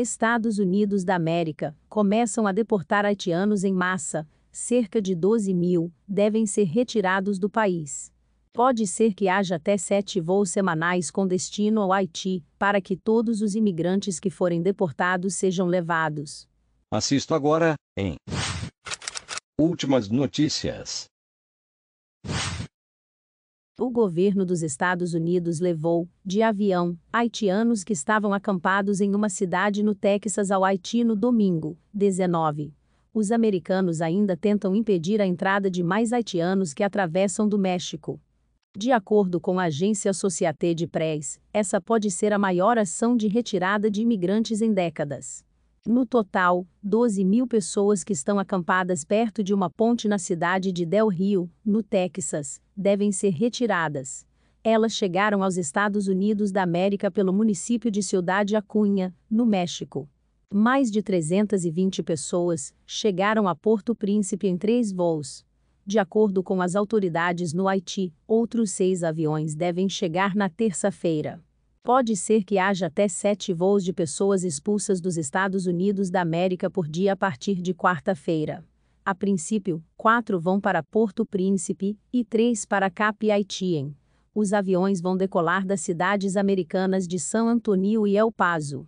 Estados Unidos da América começam a deportar haitianos em massa, cerca de 12 mil devem ser retirados do país. Pode ser que haja até sete voos semanais com destino ao Haiti, para que todos os imigrantes que forem deportados sejam levados. Assisto agora, em Últimas Notícias o governo dos Estados Unidos levou, de avião, haitianos que estavam acampados em uma cidade no Texas ao Haiti no domingo, 19. Os americanos ainda tentam impedir a entrada de mais haitianos que atravessam do México. De acordo com a agência Société de Press, essa pode ser a maior ação de retirada de imigrantes em décadas. No total, 12 mil pessoas que estão acampadas perto de uma ponte na cidade de Del Rio, no Texas, devem ser retiradas. Elas chegaram aos Estados Unidos da América pelo município de Ciudad Acuña, no México. Mais de 320 pessoas chegaram a Porto Príncipe em três voos. De acordo com as autoridades no Haiti, outros seis aviões devem chegar na terça-feira. Pode ser que haja até sete voos de pessoas expulsas dos Estados Unidos da América por dia a partir de quarta-feira. A princípio, quatro vão para Porto Príncipe e três para Cap Haitien. Os aviões vão decolar das cidades americanas de São Antonio e El Paso.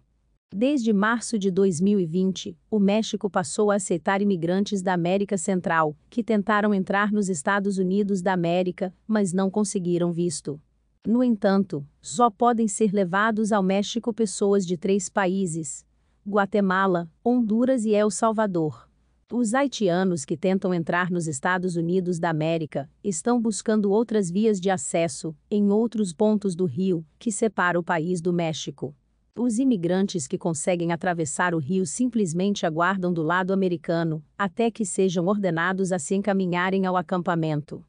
Desde março de 2020, o México passou a aceitar imigrantes da América Central, que tentaram entrar nos Estados Unidos da América, mas não conseguiram visto. No entanto, só podem ser levados ao México pessoas de três países: Guatemala, Honduras e El Salvador. Os haitianos que tentam entrar nos Estados Unidos da América estão buscando outras vias de acesso, em outros pontos do rio, que separa o país do México. Os imigrantes que conseguem atravessar o rio simplesmente aguardam do lado americano, até que sejam ordenados a se encaminharem ao acampamento.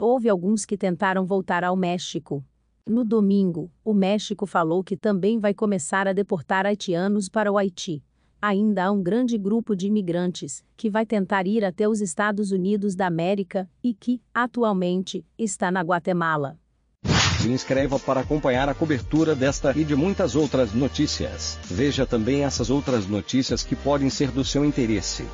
Houve alguns que tentaram voltar ao México, no domingo, o México falou que também vai começar a deportar haitianos para o Haiti. Ainda há um grande grupo de imigrantes que vai tentar ir até os Estados Unidos da América e que, atualmente, está na Guatemala. Se inscreva para acompanhar a cobertura desta e de muitas outras notícias. Veja também essas outras notícias que podem ser do seu interesse.